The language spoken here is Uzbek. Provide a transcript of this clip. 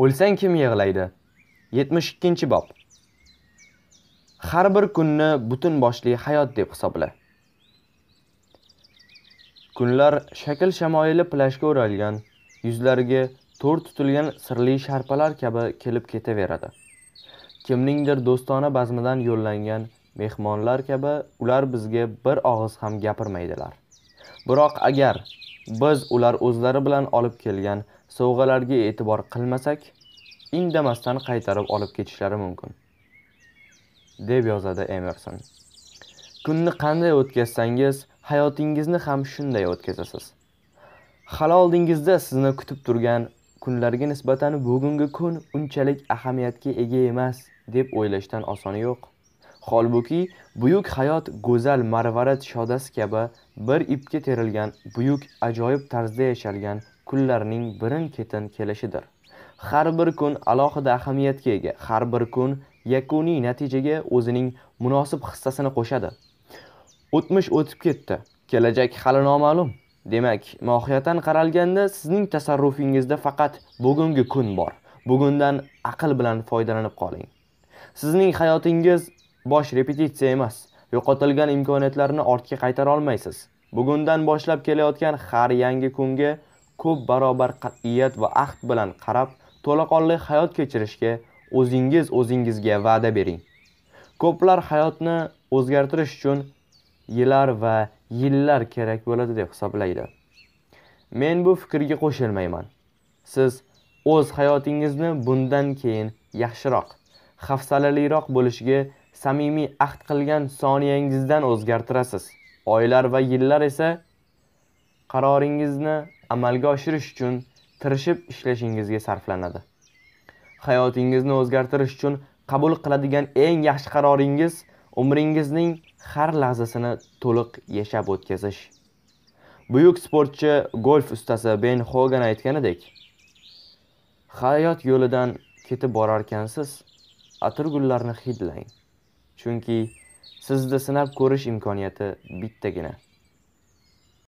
O'lsang kim yig'laydi? 72-bob. Har bir kunni butun boshli hayot deb hisobla. Kunlar shakl shamoyili plashga o'ralgan, yuzlariga to'r tutilgan sirli sharpalar kabi kelib ketaveradi. Kimningdir do'stona bazmidan yo'llangan mehmonlar kabi ular bizga bir og'iz ham gapirmaydilar. Biroq agar biz ular o'zlari bilan olib kelgan sovg'alarga e'tibor qilmasak indamasdan qaytarib olib ketishlari mumkin deb yozadi emerson kunni qanday o'tkazsangiz hayotingizni ham shunday o'tkazasiz hali oldingizda sizni kutib turgan kunlarga nisbatan bugungi kun unchalik ahamiyatga ega emas deb o'ylashdan osoni yo'q holbuki buyuk hayot go'zal marvarid shodasi kabi bir ipga terilgan buyuk ajoyib tarzda yashalgan kunlarning birin ketin kelishidir har bir kun alohida ahamiyatga ega har bir kun yakuniy natijaga o'zining munosib hissasini qo'shadi o'tmish o'tib ketdi kelajak hali noma'lum demak mohiyatan qaralganda sizning tasarrufingizda faqat bugungi kun bor bugundan aql bilan foydalanib qoling sizning hayotingiz bosh repetitsiya emas yo'qotilgan imkoniyatlarni ortga qaytara olmaysiz bugundan boshlab kelayotgan har yangi kunga ko'p barobar qat'iyat va ahd bilan qarab to'laqonli hayot kechirishga o'zingiz o'zingizga va'da bering ko'plar hayotni o'zgartirish uchun yillar va yillar kerak bo'ladi deb hisoblaydi men bu fikrga qo'shilmayman siz o'z hayotingizni bundan keyin yaxshiroq xavfsalaliroq bo'lishiga samimiy ahd qilgan soniyangizdan o'zgartirasiz oylar va yillar esa qaroringizni amalga oshirish uchun tirishib ishlashingizga sarflanadi hayotingizni o'zgartirish uchun qabul qiladigan eng yaxshi qaroringiz umringizning har lahzasini to'liq yashab o'tkazish buyuk sportchi golf ustasi ben hogan aytganidek hayot yo'lidan ketib borarkansiz atirgullarni hidlang chunki sizni sinab ko'rish imkoniyati bittagina